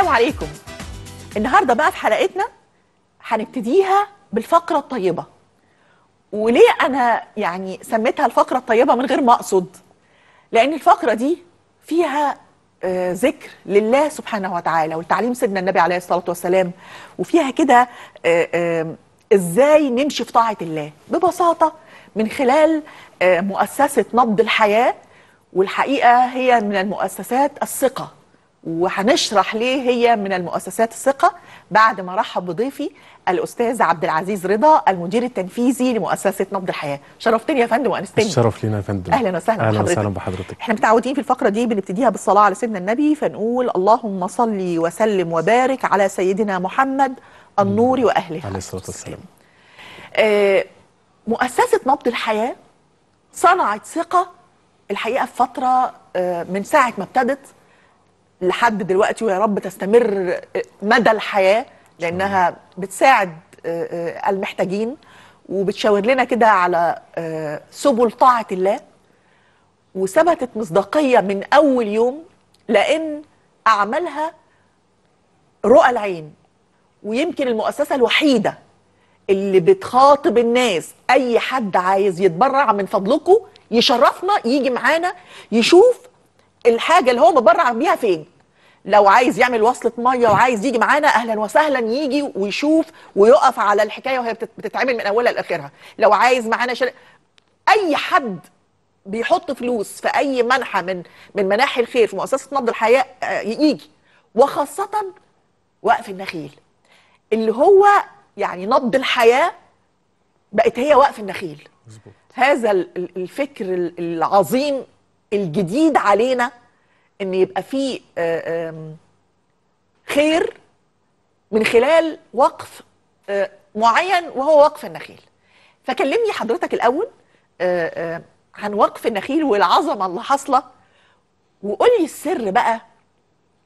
السلام عليكم النهارده بقى في حلقتنا هنبتديها بالفقره الطيبه وليه انا يعني سميتها الفقره الطيبه من غير ما اقصد لان الفقره دي فيها آه، ذكر لله سبحانه وتعالى والتعليم سيدنا النبي عليه الصلاه والسلام وفيها كده آه، آه، ازاي نمشي في طاعه الله ببساطه من خلال مؤسسه نبض الحياه والحقيقه هي من المؤسسات الثقه وهنشرح ليه هي من المؤسسات الثقه بعد ما رحب بضيفي الاستاذ عبد العزيز رضا المدير التنفيذي لمؤسسه نبض الحياه شرفتني يا فندم وانستني الشرف لينا يا فندم اهلا وسهلا اهلا وسهلا بحضرتك احنا متعودين في الفقره دي بنبتديها بالصلاه على سيدنا النبي فنقول اللهم صل وسلم وبارك على سيدنا محمد النور واهله عليه الصلاه والسلام آه، مؤسسه نبض الحياه صنعت ثقه الحقيقه في فتره آه، من ساعه ما ابتدت لحد دلوقتي ويا رب تستمر مدى الحياه لانها بتساعد آه، آه، المحتاجين وبتشاور لنا كده على آه، سبل طاعه الله وثبتت مصداقيه من اول يوم لان اعمالها رؤى العين ويمكن المؤسسه الوحيده اللي بتخاطب الناس اي حد عايز يتبرع من فضلكم يشرفنا يجي معانا يشوف الحاجه اللي هو متبرع بيها فين لو عايز يعمل وصله ميه وعايز يجي معانا اهلا وسهلا يجي ويشوف ويقف على الحكايه وهي بتتعمل من اولها لاخرها لو عايز معانا شل... اي حد بيحط فلوس في اي منحه من من مناحي الخير في مؤسسه نبض الحياه آه، يجي وخاصه وقف النخيل اللي هو يعني نبض الحياه بقت هي وقف النخيل مزبوط. هذا الفكر العظيم الجديد علينا ان يبقى في آه، خير من خلال وقف آه، معين وهو وقف النخيل فكلمني حضرتك الاول آه، عن وقف النخيل والعظمه اللي حاصله وقول لي السر بقى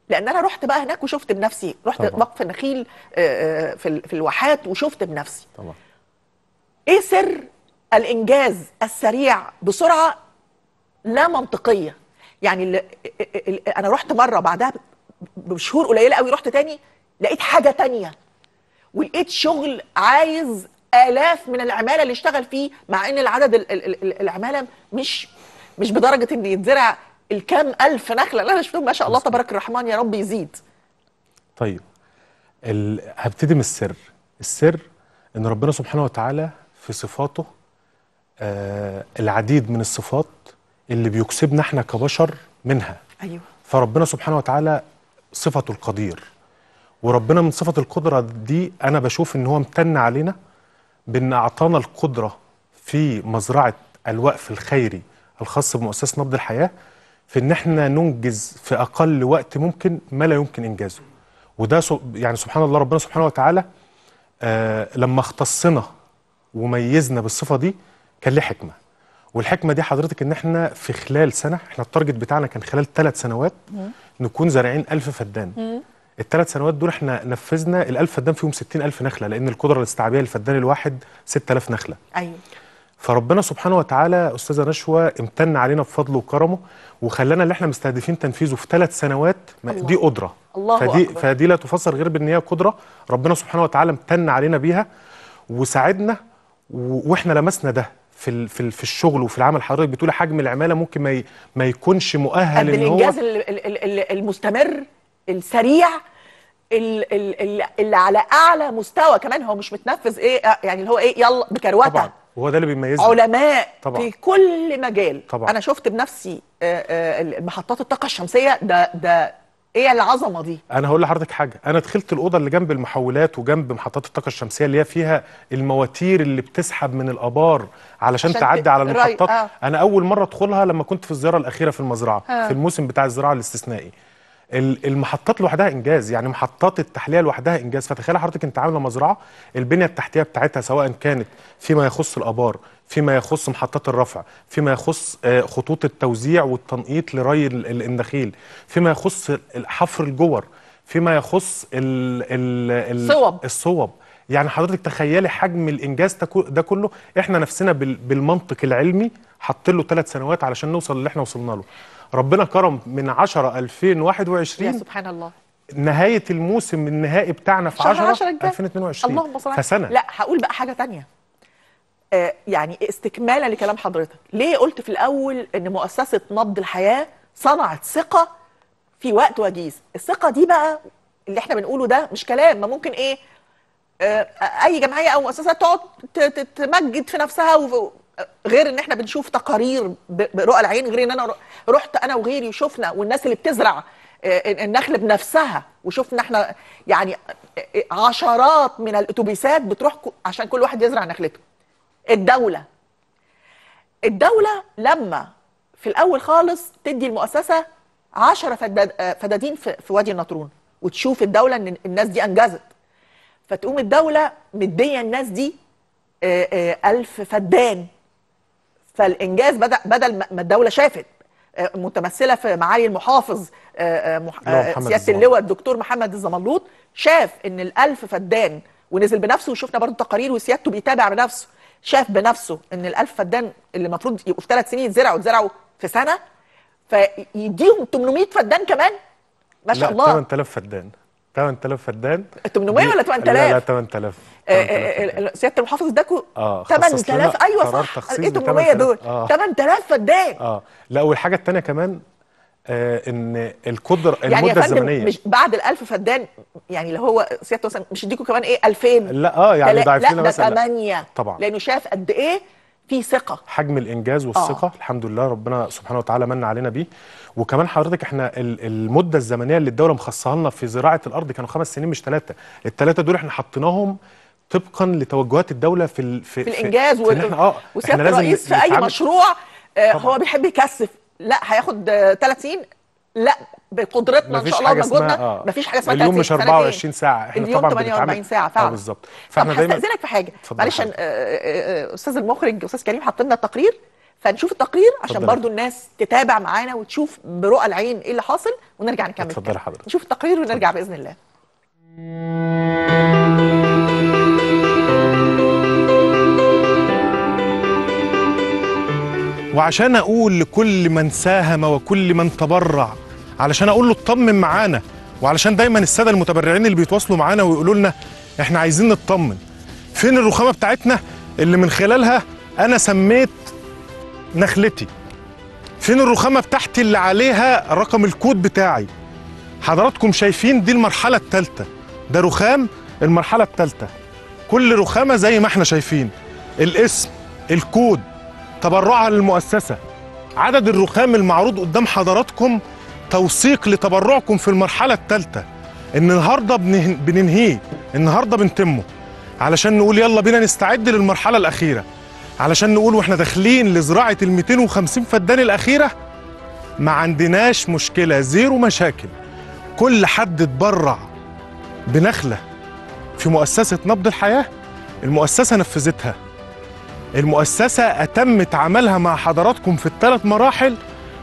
لان انا رحت بقى هناك وشفت بنفسي رحت طبعا. وقف النخيل في في الواحات وشفت بنفسي طبعا ايه سر الانجاز السريع بسرعه لا منطقيه يعني اللي انا رحت مره بعدها بشهور قليله قوي رحت تاني لقيت حاجه تانية ولقيت شغل عايز الاف من العماله اللي اشتغل فيه مع ان العدد العماله مش مش بدرجه ان يتزرع الكام الف نخله اللي انا شفتهم ما شاء الله تبارك الرحمن يا رب يزيد طيب هبتدي من السر السر ان ربنا سبحانه وتعالى في صفاته آه العديد من الصفات اللي بيكسبنا احنا كبشر منها ايوه فربنا سبحانه وتعالى صفته القدير وربنا من صفه القدره دي انا بشوف ان هو امتن علينا بان اعطانا القدره في مزرعه الوقف الخيري الخاص بمؤسسه نبض الحياه في ان احنا ننجز في اقل وقت ممكن ما لا يمكن انجازه وده يعني سبحان الله ربنا سبحانه وتعالى آه لما اختصنا وميزنا بالصفه دي كان ليه حكمه والحكمه دي حضرتك ان احنا في خلال سنه احنا التارجت بتاعنا كان خلال ثلاث سنوات نكون زارعين 1000 فدان الثلاث سنوات دول احنا نفذنا ال1000 فدان فيهم 60000 نخله لان القدره الاستيعابيه للفدان الواحد 6000 نخله ايوه فربنا سبحانه وتعالى استاذه نشوى امتن علينا بفضله وكرمه وخلانا اللي احنا مستهدفين تنفيذه في ثلاث سنوات الله. دي قدره الله فدي أكبر. فدي لا تفسر غير بان هي قدره ربنا سبحانه وتعالى امتن علينا بيها وساعدنا واحنا لمسنا ده في في في الشغل وفي العمل حضرتك بتقولي حجم العماله ممكن ما ما يكونش مؤهل ان هو الانجاز المستمر السريع اللي على اعلى مستوى كمان هو مش متنفذ ايه يعني اللي هو ايه يلا بكروته طبعا وهو ده اللي بيميزه علماء طبعا. في كل مجال طبعا. انا شفت بنفسي آه، آه، محطات الطاقه الشمسيه ده ده ايه العظمه دي انا هقول لحضرتك حاجه انا دخلت الاوضه اللي جنب المحولات وجنب محطات الطاقه الشمسيه اللي هي فيها المواتير اللي بتسحب من الابار علشان تعدي على المحطات آه. انا اول مره ادخلها لما كنت في الزياره الاخيره في المزرعه آه. في الموسم بتاع الزراعه الاستثنائي المحطات لوحدها انجاز يعني محطات التحليه لوحدها انجاز فتخيل حضرتك انت عامله مزرعه البنيه التحتيه بتاعتها سواء كانت فيما يخص الابار فيما يخص محطات الرفع فيما يخص آه، خطوط التوزيع والتنقيط لري النخيل فيما يخص حفر الجور فيما يخص الصوب الصوب يعني حضرتك تخيلي حجم الانجاز ده كله احنا نفسنا بالمنطق العلمي حاطين له ثلاث سنوات علشان نوصل اللي احنا وصلنا له ربنا كرم من 10 2021 يا سبحان الله نهايه الموسم النهائي بتاعنا في 10 2022 اللهم صل فسنه لا هقول بقى حاجه تانية آه يعني استكمالا لكلام حضرتك ليه قلت في الاول ان مؤسسه نبض الحياه صنعت ثقه في وقت وجيز الثقه دي بقى اللي احنا بنقوله ده مش كلام ما ممكن ايه آه اي جمعيه او مؤسسه تقعد تمجد في نفسها غير ان احنا بنشوف تقارير برؤى العين غير ان انا رحت انا وغيري وشفنا والناس اللي بتزرع النخل آه، بنفسها وشفنا احنا يعني آه، آه، عشرات من الاتوبيسات بتروح عشان كل واحد يزرع نخلته الدوله الدوله لما في الاول خالص تدي المؤسسه 10 فدادين في وادي النطرون وتشوف الدوله ان الناس دي انجزت فتقوم الدوله مديه الناس دي ألف فدان فالانجاز بدا بدل ما الدوله شافت آه، متمثله في معالي المحافظ آه، آه، سياده اللواء الدكتور محمد الزملوط شاف ان الألف فدان ونزل بنفسه وشفنا برضه تقارير وسيادته بيتابع بنفسه شاف بنفسه ان الألف فدان اللي المفروض يبقوا في ثلاث سنين زرعوا اتزرعوا في سنه فيديهم 800 فدان كمان ما شاء لا الله 8000 فدان 8000 فدان 800 ولا 8000 لا لا 8000 آه، آه، آه، سياده المحافظ اداكوا اه 8000 ايوه صح ايه 800 دول 8000 فدان اه لا والحاجه الثانيه كمان آه ان القدره يعني المده الزمنيه مش بعد ال 1000 فدان يعني اللي هو سيادته مثلا مش يديكوا كمان ايه 2000 لا اه يعني ضعيفين مثلا لا ده 8 طبعا لانه شاف قد ايه في ثقه حجم الانجاز والثقه آه. الحمد لله ربنا سبحانه وتعالى من علينا بيه وكمان حضرتك احنا المده الزمنيه اللي الدوله مخصصها لنا في زراعه الارض كانوا خمس سنين مش ثلاثه الثلاثه دول احنا حطيناهم طبقا لتوجهات الدوله في في, في الانجاز في, احنا اه وسياده الرئيس في اي مشروع آه هو بيحب يكثف لا هياخد 30 آه، لا بقدرتنا ان شاء الله ومجهودنا آه. مفيش حاجه اسمها اليوم مش 24 ساعه احنا اليوم طبعا 48 ساعه فعلا آه، بالظبط فاحنا دايما هستاذنك في حاجه معلش آه، استاذ المخرج استاذ كريم حاطط لنا التقرير فنشوف التقرير عشان فضل. برضو الناس تتابع معانا وتشوف برؤى العين ايه اللي حاصل ونرجع نكمل اتفضل حضرتك نشوف التقرير ونرجع فضل. باذن الله وعشان اقول لكل من ساهم وكل من تبرع علشان اقول له اطمن معانا وعلشان دايما الساده المتبرعين اللي بيتواصلوا معانا ويقولوا لنا احنا عايزين نطمن فين الرخامه بتاعتنا اللي من خلالها انا سميت نخلتي فين الرخامه بتاعتي اللي عليها رقم الكود بتاعي حضراتكم شايفين دي المرحله الثالثه ده رخام المرحله الثالثه كل رخامه زي ما احنا شايفين الاسم الكود تبرعها للمؤسسه عدد الرخام المعروض قدام حضراتكم توثيق لتبرعكم في المرحله الثالثه ان النهارده بننهيه النهارده بنتمه علشان نقول يلا بينا نستعد للمرحله الاخيره علشان نقول واحنا داخلين لزراعه ال 250 فدان الاخيره ما عندناش مشكله زيرو مشاكل كل حد اتبرع بنخله في مؤسسه نبض الحياه المؤسسه نفذتها المؤسسه اتمت عملها مع حضراتكم في الثلاث مراحل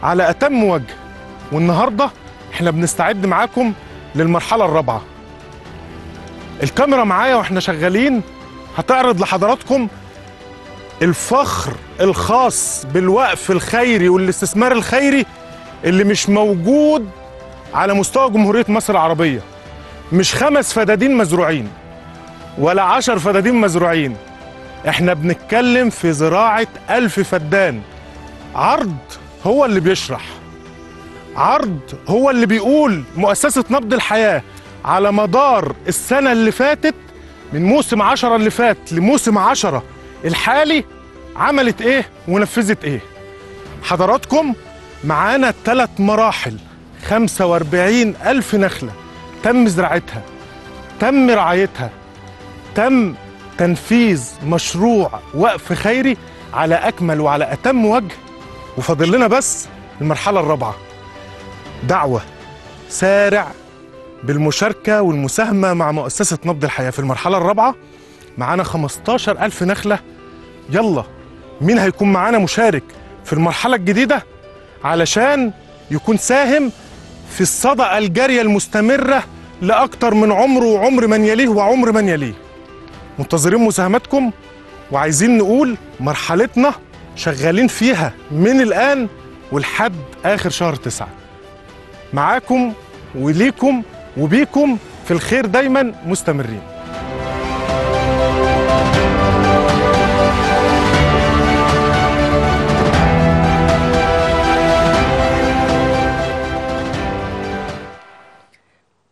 على اتم وجه والنهارده احنا بنستعد معاكم للمرحله الرابعه الكاميرا معايا واحنا شغالين هتعرض لحضراتكم الفخر الخاص بالوقف الخيري والاستثمار الخيري اللي مش موجود على مستوى جمهورية مصر العربية مش خمس فدادين مزروعين ولا عشر فدادين مزروعين احنا بنتكلم في زراعة ألف فدان عرض هو اللي بيشرح عرض هو اللي بيقول مؤسسة نبض الحياة على مدار السنة اللي فاتت من موسم عشرة اللي فات لموسم عشرة الحالي عملت ايه ونفذت ايه حضراتكم معانا ثلاث مراحل 45 ألف نخلة تم زراعتها تم رعايتها تم تنفيذ مشروع وقف خيري على أكمل وعلى أتم وجه وفاضل لنا بس المرحلة الرابعة دعوة سارع بالمشاركة والمساهمة مع مؤسسة نبض الحياة في المرحلة الرابعة معانا 15 ألف نخلة يلا مين هيكون معانا مشارك في المرحله الجديده علشان يكون ساهم في الصدقه الجاريه المستمره لاكتر من عمره وعمر من يليه وعمر من يليه منتظرين مساهماتكم وعايزين نقول مرحلتنا شغالين فيها من الآن ولحد آخر شهر تسعة معاكم وليكم وبيكم في الخير دايما مستمرين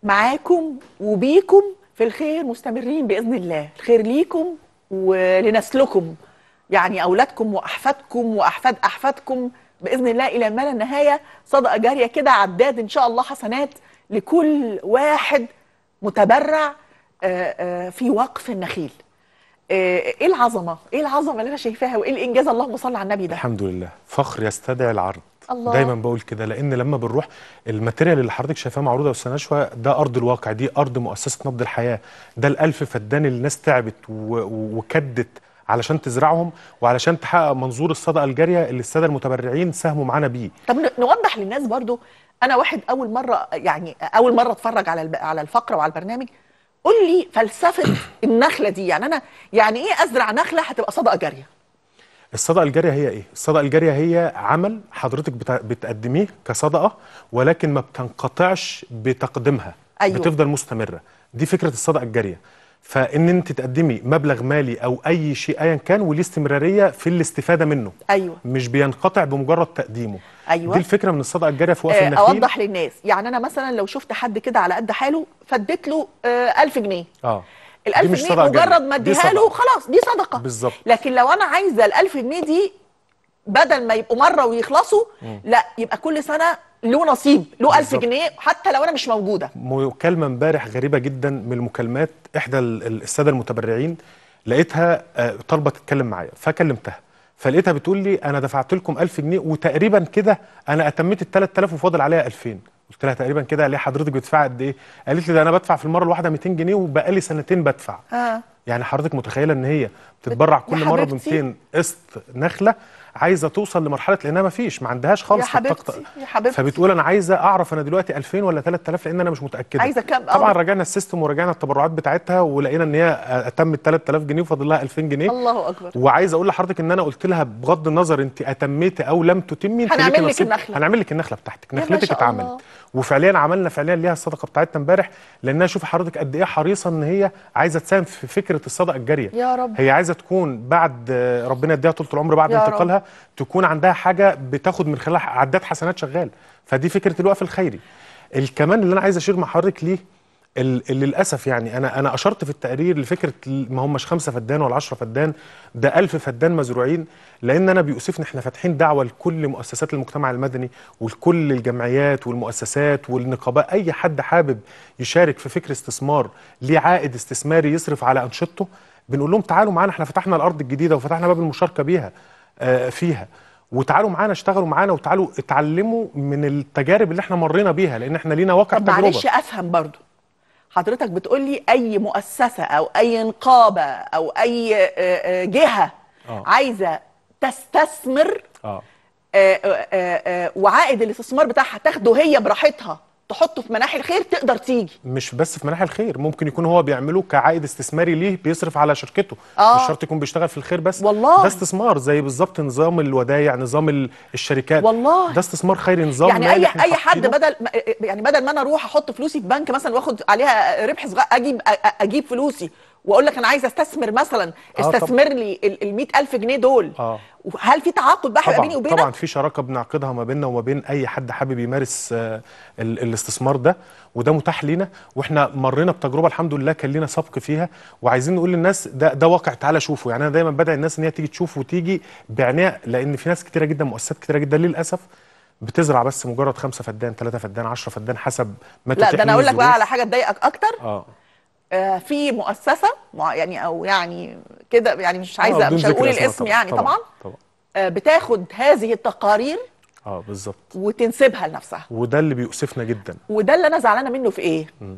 معاكم وبيكم في الخير مستمرين باذن الله الخير ليكم ولنسلكم يعني اولادكم واحفادكم واحفاد احفادكم باذن الله الى ما لا نهايه صدقه جاريه كده عداد ان شاء الله حسنات لكل واحد متبرع آه، آه، في وقف النخيل آه، ايه العظمه ايه العظمه اللي انا شايفاها وايه الانجاز اللهم صل على النبي ده الحمد لله فخر يستدعي العرض الله. دايما بقول كده لان لما بنروح الماتيريال اللي حضرتك شايفاه معروضه استاذ نشوى ده ارض الواقع دي ارض مؤسسه نبض الحياه ده الالف فدان اللي الناس تعبت وكدت علشان تزرعهم وعلشان تحقق منظور الصدقه الجاريه اللي الساده المتبرعين ساهموا معانا بيه طب نوضح للناس برضو انا واحد اول مره يعني اول مره اتفرج على على الفقره وعلى البرنامج قول لي فلسفه النخله دي يعني انا يعني ايه ازرع نخله هتبقى صدقه جاريه الصدقه الجاريه هي ايه الصدقه الجاريه هي عمل حضرتك بتقدميه كصدقه ولكن ما بتنقطعش بتقديمها أيوه. بتفضل مستمره دي فكره الصدقه الجاريه فان انت تقدمي مبلغ مالي او اي شيء ايا كان وليه استمراريه في الاستفاده منه ايوه مش بينقطع بمجرد تقديمه ايوه دي الفكره من الصدقه الجاريه في وقف آه، النخيل اوضح للناس يعني انا مثلا لو شفت حد كده على قد حاله فديت له 1000 آه جنيه اه ال1000 جنيه مجرد ما اديها له خلاص دي صدقه بالزبط. لكن لو انا عايزه ال1000 جنيه دي بدل ما يبقوا مره ويخلصوا م. لا يبقى كل سنه له نصيب له 1000 جنيه حتى لو انا مش موجوده مكالمه امبارح غريبه جدا من المكالمات احدى الساده المتبرعين لقيتها آه، طالبه تتكلم معايا فكلمتها فلقيتها بتقول لي انا دفعت لكم 1000 جنيه وتقريبا كده انا اتميت ال 3000 وفاضل عليا 2000 قلت لها تقريبا كده ليه حضرتك بتدفعي قد ايه؟ قالت لي ده انا بدفع في المره الواحده 200 جنيه وبقالي سنتين بدفع. آه. يعني حضرتك متخيله ان هي بتتبرع كل مره ب 200 قسط نخله عايزه توصل لمرحله لانها ما فيش ما عندهاش خالص يا حبيبتي يا حبيبتي فبتقول انا عايزه اعرف انا دلوقتي 2000 ولا 3000 لان انا مش متاكده عايزه كام طبعا راجعنا السيستم وراجعنا التبرعات بتاعتها ولقينا ان هي اتمت آه، 3000 جنيه وفاضل لها 2000 جنيه الله اكبر وعايزه اقول لحضرتك ان انا قلت لها بغض النظر انت اتميتي او لم تتمي انت هنعمل لك النخله هنعمل لك النخله بتاعتك نخلتك اتعملت وفعليا عملنا فعليا ليها الصدقه بتاعتنا امبارح لانها شوف حضرتك قد ايه حريصه ان هي عايزه تساهم في فكره الصدقه الجاريه يا رب هي عايزه تكون بعد آه، ربنا يديها طول العمر بعد انتقالها تكون عندها حاجه بتاخد من خلالها عداد حسنات شغال فدي فكره الوقف الخيري الكمان اللي انا عايز اشير محرك ليه اللي للاسف يعني انا انا اشرت في التقرير لفكره ما هماش خمسه فدان ولا 10 فدان ده 1000 فدان مزروعين لان انا بيؤسفني احنا فاتحين دعوه لكل مؤسسات المجتمع المدني ولكل الجمعيات والمؤسسات والنقابات اي حد حابب يشارك في فكر استثمار ليه عائد استثماري يصرف على انشطته بنقول لهم تعالوا معانا احنا فتحنا الارض الجديده وفتحنا باب المشاركه بيها آه، فيها وتعالوا معانا اشتغلوا معانا وتعالوا اتعلموا من التجارب اللي احنا مرينا بيها لان احنا لينا واقع طب تجربه معلش افهم برضو حضرتك بتقول لي اي مؤسسه او اي نقابه او اي آه، آه، جهه آه. عايزه تستثمر آه. آه وعائد الاستثمار بتاعها تاخده هي براحتها تحطه في مناحي الخير تقدر تيجي مش بس في مناحي الخير ممكن يكون هو بيعمله كعائد استثماري ليه بيصرف على شركته آه. مش شرط يكون بيشتغل في الخير بس والله ده استثمار زي بالظبط نظام الودايع نظام الشركات والله ده استثمار خيري نظام يعني اي اي حد بدل يعني بدل ما انا اروح احط فلوسي في بنك مثلا واخد عليها ربح صغير اجيب اجيب فلوسي واقول لك انا عايز استثمر مثلا آه، استثمر طبعًا. لي ال 100000 جنيه دول آه. هل في تعاقد بقى هيبقى بيني وبينك طبعا في شراكه بنعقدها ما بيننا وما بين اي حد حابب يمارس آه الاستثمار ده وده متاح لينا واحنا مرينا بتجربه الحمد لله كان لينا سبق فيها وعايزين نقول للناس ده ده واقع تعالى شوفه يعني انا دايما بدعي الناس ان هي تيجي تشوف وتيجي بعناء لان في ناس كتيره جدا مؤسسات كتيره جدا للاسف بتزرع بس مجرد خمسه فدان ثلاثه فدان 10 فدان حسب ما لا ده انا اقول لك بقى على حاجه تضايقك اكتر اه آه، في مؤسسه يعني او يعني كده يعني مش آه، عايزه مش هقول الاسم طبعًا يعني طبعا, طبعًا. آه، بتاخد هذه التقارير اه بالظبط وتنسبها لنفسها وده اللي بيؤسفنا جدا وده اللي انا زعلانه منه في ايه م.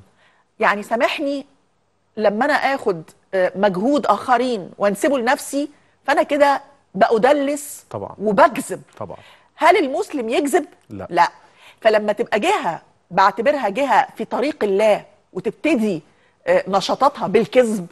يعني سامحني لما انا اخد مجهود اخرين وانسبه لنفسي فانا كده بأدلس طبعا وبكذب طبعا هل المسلم يكذب لا, لا. فلما تبقى جهه بعتبرها جهه في طريق الله وتبتدي آه، نشاطاتها بالكذب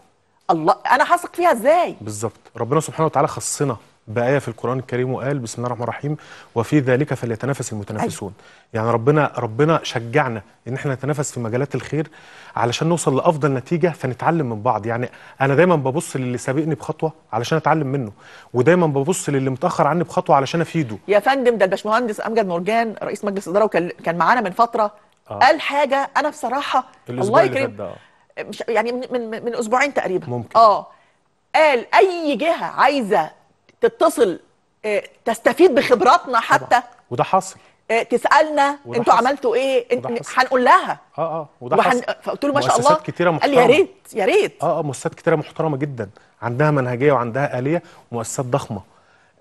الله انا هثق فيها ازاي بالظبط ربنا سبحانه وتعالى خصنا بآية في القرآن الكريم وقال بسم الله الرحمن الرحيم وفي ذلك فليتنافس المتنافسون أيوة. يعني ربنا ربنا شجعنا ان احنا نتنافس في مجالات الخير علشان نوصل لافضل نتيجه فنتعلم من بعض يعني انا دايما ببص للي سابقني بخطوه علشان اتعلم منه ودايما ببص للي متاخر عني بخطوه علشان افيده يا فندم ده الباشمهندس امجد مرجان رئيس مجلس الاداره وكان معانا من فتره آه. قال حاجه انا بصراحه الله يكرمك مش يعني من من, من اسبوعين تقريبا ممكن اه قال اي جهه عايزه تتصل آه، تستفيد بخبراتنا حتى طبعا. وده حصل آه، تسالنا انتوا عملتوا ايه هنقول لها اه اه وده وحن... حصل فقلت له ما شاء الله كتيرة محترمة. قال يا ريت يا ريت اه اه مؤسسات كتيره محترمه جدا عندها منهجيه وعندها اليه ومؤسسات ضخمه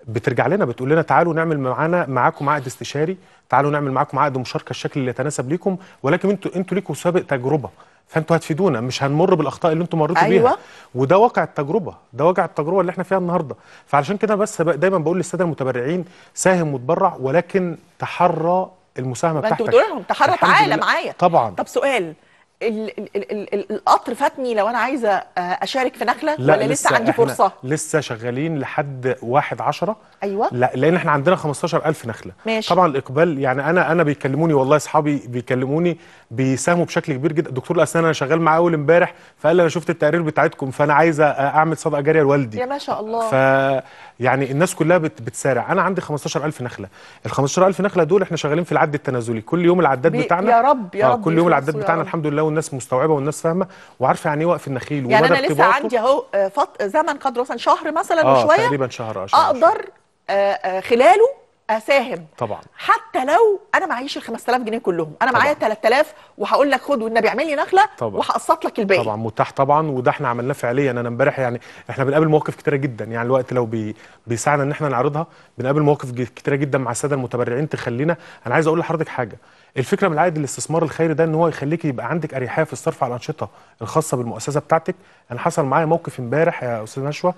بترجع لنا بتقول لنا تعالوا نعمل معانا معاكم عقد استشاري تعالوا نعمل معاكم عقد مشاركه الشكل اللي يتناسب ليكم ولكن انتوا انتوا ليكم سابق تجربه فانتوا هتفيدونا مش هنمر بالاخطاء اللي انتوا مريتوا أيوة. بيها وده واقع التجربه ده واقع التجربه اللي احنا فيها النهارده فعلشان كده بس دايما بقول للساده المتبرعين ساهم وتبرع ولكن تحرى المساهمه بتاعتك انتوا بتقول لهم تحرى تعالى معايا طبعا طب سؤال القطر فاتني لو انا عايزه آه، اشارك في نخله لا ولا لسه, لسه عندي فرصه لسه شغالين لحد 1 10 ايوه لا لان احنا عندنا 15000 نخله ماشي. طبعا الاقبال يعني انا انا بيكلموني والله اصحابي بيكلموني بيساهموا بشكل كبير جدا دكتور الاسنان انا شغال معاه اول امبارح فقال لي انا شفت التقارير بتاعتكم فانا عايزه اعمل صدقه جاريه لوالدي يا ما شاء الله ف يعني الناس كلها بت بتسارع انا عندي 15000 نخله ال 15000 نخله دول احنا شغالين في العد التنازلي كل يوم العداد بتاعنا يا رب يا آه رب كل يوم العداد بتاعنا الحمد لله والناس مستوعبه والناس فاهمه وعارفه يعني ايه وقف النخيل يعني انا لسه عندي اهو آه، فط... زمن قدره مثلا شهر مثلا آه وشويه تقريبا شهر آه، شهر اقدر آه, آه، خلاله اساهم طبعا حتى لو انا معيش ال 5000 جنيه كلهم انا معايا 3000 وهقول لك خد والنبي اعمل لي نخله وهقسط لك الباقي طبعا متاح طبعا وده احنا عملناه فعليا انا امبارح يعني احنا بنقابل مواقف كتيره جدا يعني الوقت لو بي بيساعدنا ان احنا نعرضها بنقابل مواقف كتيره جدا مع الساده المتبرعين تخلينا انا عايز اقول لحضرتك حاجه الفكره من العائد الاستثمار الخيري ده ان هو يخليك يبقى عندك اريحيه في الصرف على الانشطه الخاصه بالمؤسسه بتاعتك انا حصل معايا موقف امبارح يا استاذ نشوه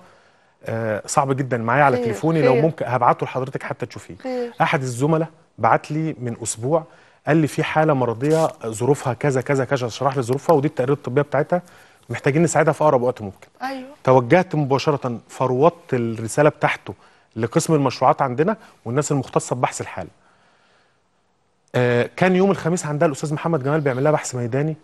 آه، صعب جدا معايا على تليفوني لو ممكن هبعته لحضرتك حتى تشوفيه احد الزملاء بعت لي من اسبوع قال لي في حاله مرضيه ظروفها كذا كذا كذا شرح لي ظروفها ودي التقارير الطبيه بتاعتها محتاجين نساعدها في اقرب وقت ممكن ايوه توجهت مباشره فروضت الرساله بتاعته لقسم المشروعات عندنا والناس المختصه ببحث الحاله آه كان يوم الخميس عندها الاستاذ محمد جمال بيعمل لها بحث ميداني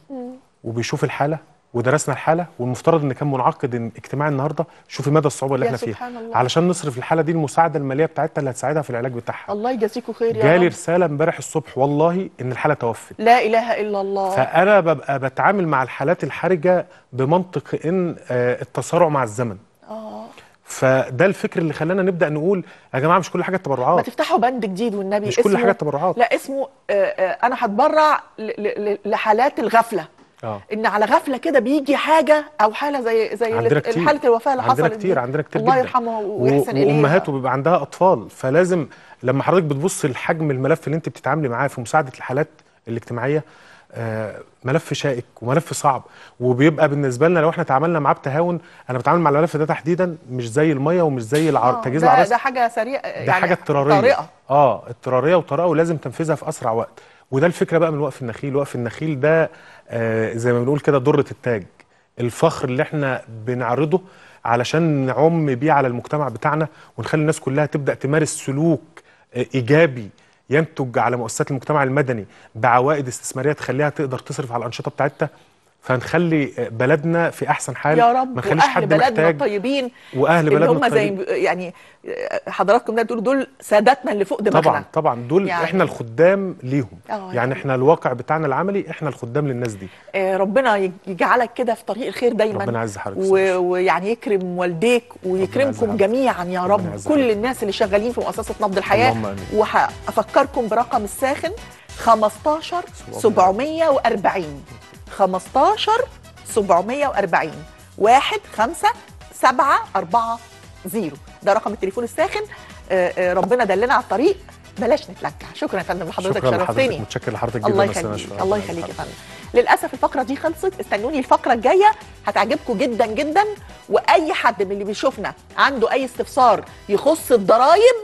وبيشوف الحاله ودرسنا الحاله والمفترض ان كان منعقد اجتماع النهارده شوفي مدى الصعوبه اللي احنا فيها الله. علشان نصرف الحاله دي المساعده الماليه بتاعتها اللي هتساعدها في العلاج بتاعها الله يجازيكم خير يا جالي رساله امبارح الصبح والله ان الحاله توفت لا اله الا الله فانا ببقى بتعامل مع الحالات الحرجه بمنطق ان آه، التسارع مع الزمن اه فده الفكر اللي خلانا نبدا نقول يا جماعه مش كل حاجه تبرعات ما تفتحوا بند جديد والنبي مش كل حاجه تبرعات لا اسمه آه، آه، انا هتبرع لحالات الغفله آه. ان على غفله كده بيجي حاجه او حاله زي زي حاله الوفاه اللي حصلت عندنا كتير عندنا كتير الله يرحمه ويحسن اليه وامهاته بيبقى عندها اطفال فلازم لما حضرتك بتبص لحجم الملف اللي انت بتتعاملي معاه في مساعده الحالات الاجتماعيه آه ملف شائك وملف صعب وبيبقى بالنسبه لنا لو احنا تعاملنا معاه بتهاون انا بتعامل مع الملف ده تحديدا مش زي الميه ومش زي العر... آه تجهيز العرس ده حاجه سريعه ده يعني حاجه اضطراريه اه اضطراريه وطريقه ولازم تنفذها في اسرع وقت وده الفكره بقى من وقف النخيل وقف النخيل ده آه، زي ما بنقول كده ضره التاج الفخر اللي احنا بنعرضه علشان نعم بيه على المجتمع بتاعنا ونخلي الناس كلها تبدا تمارس سلوك آه، ايجابي ينتج على مؤسسات المجتمع المدني بعوائد استثماريه تخليها تقدر تصرف على الانشطه بتاعتها فنخلي بلدنا في احسن حال يا رب ما نخليش حد بلدنا محتاج الطيبين واهل بلدنا هم زي يعني حضراتكم ده دول دول سادتنا اللي فوق دماغنا طبعا طبعا دول يعني احنا الخدام ليهم آه، يعني, احنا الواقع بتاعنا العملي احنا الخدام للناس دي آه، ربنا يجعلك كده في طريق الخير دايما ربنا يعز حضرتك ويعني يكرم والديك ويكرمكم جميعا يا رب كل الناس اللي شغالين في مؤسسه نبض الحياه وهفكركم برقم الساخن 15 740 15 740 1 5 7 4 0 ده رقم التليفون الساخن آه، آه، ربنا دلنا على الطريق بلاش نتلكع شكرا يا فندم لحضرتك شرفتني متشكر لحضرتك جدا الله يخليك الله يخليك يا فندم للاسف الفقره دي خلصت استنوني الفقره الجايه هتعجبكم جدا جدا واي حد من اللي بيشوفنا عنده اي استفسار يخص الضرايب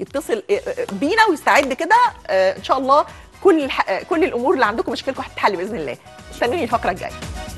يتصل آه، بينا ويستعد كده ان شاء الله كل الح... كل الامور اللي عندكم مشكلكم هتتحل باذن الله استنوني الفقره الجايه